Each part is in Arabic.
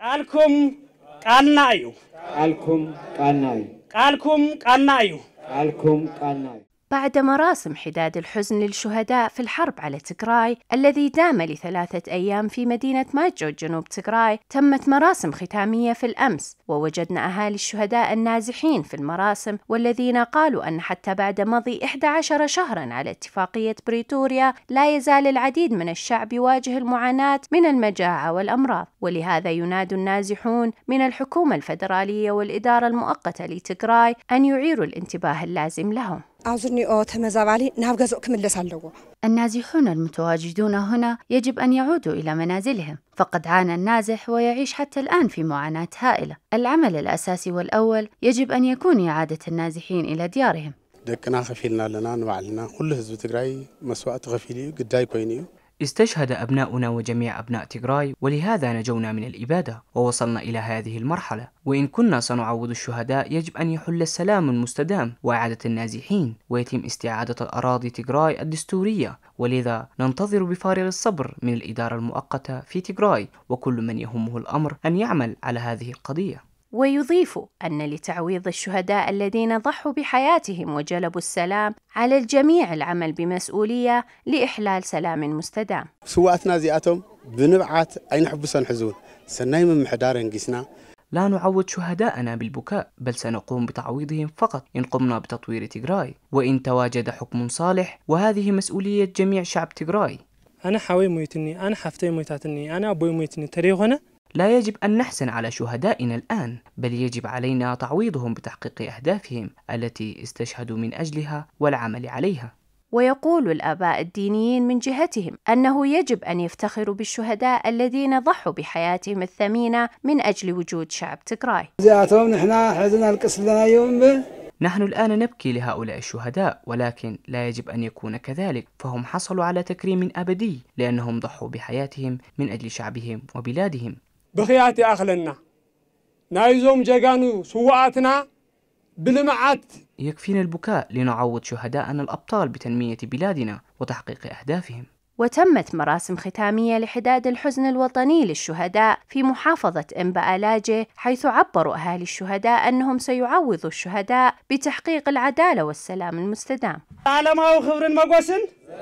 قالكم قالنا أيو قالكم قالنا أيو قالكم قالنا أيو قالكم قالنا أيو بعد مراسم حداد الحزن للشهداء في الحرب على تكراي الذي دام لثلاثة أيام في مدينة ماجو جنوب تكراي تمت مراسم ختامية في الأمس ووجدنا أهالي الشهداء النازحين في المراسم والذين قالوا أن حتى بعد مضي 11 شهرا على اتفاقية بريتوريا لا يزال العديد من الشعب يواجه المعاناة من المجاعة والأمراض ولهذا ينادي النازحون من الحكومة الفدرالية والإدارة المؤقتة لتكراي أن يعيروا الانتباه اللازم لهم أظن تمزابالي نافجز أكمل اللغة النازحون المتواجدون هنا يجب أن يعودوا إلى منازلهم فقد عانى النازح ويعيش حتى الآن في معاناة هائلة العمل الأساسي والأول يجب أن يكون إعادة النازحين إلى ديارهم دكنا خفيلنا لنا نوعلنا كل هزب تقرأي مسوأة غفيلي قداي كوينيو استشهد أبناؤنا وجميع أبناء تيغراي ولهذا نجونا من الإبادة ووصلنا إلى هذه المرحلة وإن كنا سنعوض الشهداء يجب أن يحل السلام المستدام وإعادة النازحين ويتم استعادة الأراضي تيغراي الدستورية ولذا ننتظر بفارغ الصبر من الإدارة المؤقتة في تيغراي وكل من يهمه الأمر أن يعمل على هذه القضية ويضيف أن لتعويض الشهداء الذين ضحوا بحياتهم وجلبوا السلام على الجميع العمل بمسؤولية لإحلال سلام مستدام سواءتنا زياتهم بنبعات أين حبسن حزون من محدار انقسنا لا نعوض شهداءنا بالبكاء بل سنقوم بتعويضهم فقط إن قمنا بتطوير تجراي وإن تواجد حكم صالح وهذه مسؤولية جميع شعب تجراي أنا حوي ميتني أنا حفتي ميتاتني أنا أبوي ميتني تريغنا هنا لا يجب أن نحسن على شهدائنا الآن، بل يجب علينا تعويضهم بتحقيق أهدافهم التي استشهدوا من أجلها والعمل عليها. ويقول الآباء الدينيين من جهتهم أنه يجب أن يفتخروا بالشهداء الذين ضحوا بحياتهم الثمينة من أجل وجود شعب تكراي. زيارتهم نحن حزنا يوم به. نحن الآن نبكي لهؤلاء الشهداء ولكن لا يجب أن يكون كذلك فهم حصلوا على تكريم أبدي لأنهم ضحوا بحياتهم من أجل شعبهم وبلادهم بخياتي أخلنا نايزوم ጀጋኑ سواتنا بلمعات يكفينا البكاء لنعوض شهداءنا الأبطال بتنمية بلادنا وتحقيق أهدافهم وتمت مراسم ختامية لحداد الحزن الوطني للشهداء في محافظة إمبالاجة حيث عبروا أهالي الشهداء أنهم سيعوضوا الشهداء بتحقيق العدالة والسلام المستدام. أعلم خبر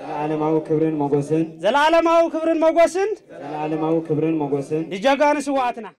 ዘላለማው ክብርን ሞገስን ዘላለማው ክብርን ሞገስን ዘላለማው ክብርን ሞገስን ልጀጋን ስዋዕትና